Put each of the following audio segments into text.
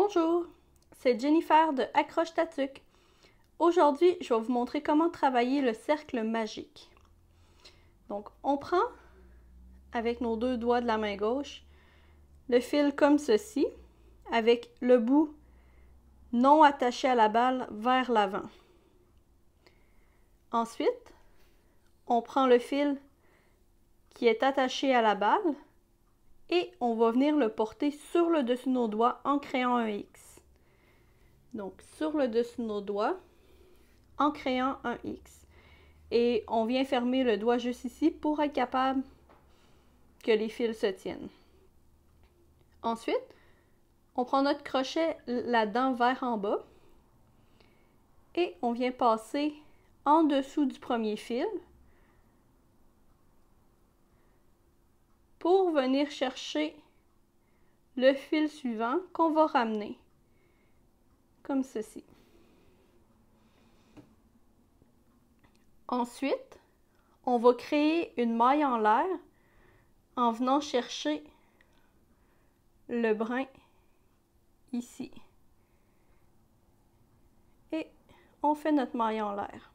Bonjour, c'est Jennifer de Accroche ta Aujourd'hui, je vais vous montrer comment travailler le cercle magique. Donc, on prend avec nos deux doigts de la main gauche le fil comme ceci, avec le bout non attaché à la balle vers l'avant. Ensuite, on prend le fil qui est attaché à la balle et on va venir le porter sur le dessus de nos doigts en créant un X. Donc sur le dessus de nos doigts en créant un X. Et on vient fermer le doigt juste ici pour être capable que les fils se tiennent. Ensuite, on prend notre crochet là-dedans vers en bas et on vient passer en dessous du premier fil pour venir chercher le fil suivant qu'on va ramener comme ceci. Ensuite, on va créer une maille en l'air en venant chercher le brin ici. Et on fait notre maille en l'air.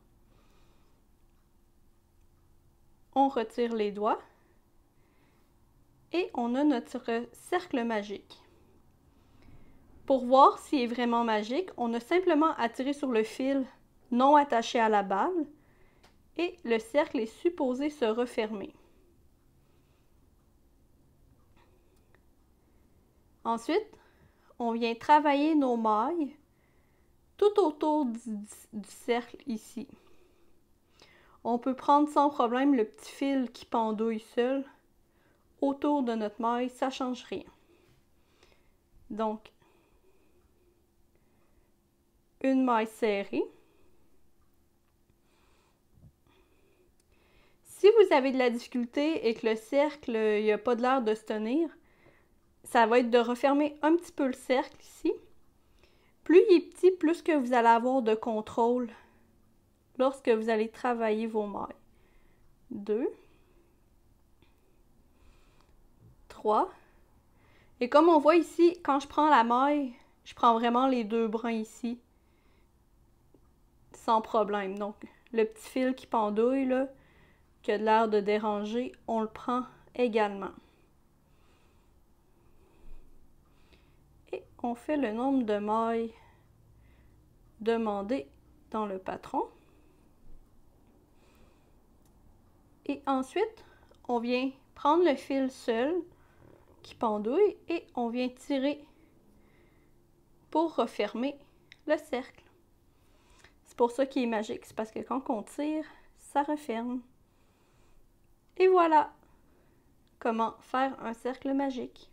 On retire les doigts et on a notre cercle magique. Pour voir s'il est vraiment magique, on a simplement attiré sur le fil non attaché à la balle et le cercle est supposé se refermer. Ensuite, on vient travailler nos mailles tout autour du, cercle ici. On peut prendre sans problème le petit fil qui pendouille seul autour de notre maille, ça ne change rien. Donc, une maille serrée. Si vous avez de la difficulté et que le cercle n'a pas de l'air de se tenir, ça va être de refermer un petit peu le cercle ici. Plus il est petit, plus que vous allez avoir de contrôle lorsque vous allez travailler vos mailles. Deux. Et comme on voit ici, quand je prends la maille, je prends vraiment les deux brins ici. Sans problème. Donc, le petit fil qui pendouille, là, qui a l'air de déranger, on le prend également. Et on fait le nombre de mailles demandées dans le patron. Et ensuite, on vient prendre le fil seul, qui pendouille et on vient tirer pour refermer le cercle. C'est pour ça qu'il est magique, c'est parce que quand on tire, ça referme. Et voilà comment faire un cercle magique.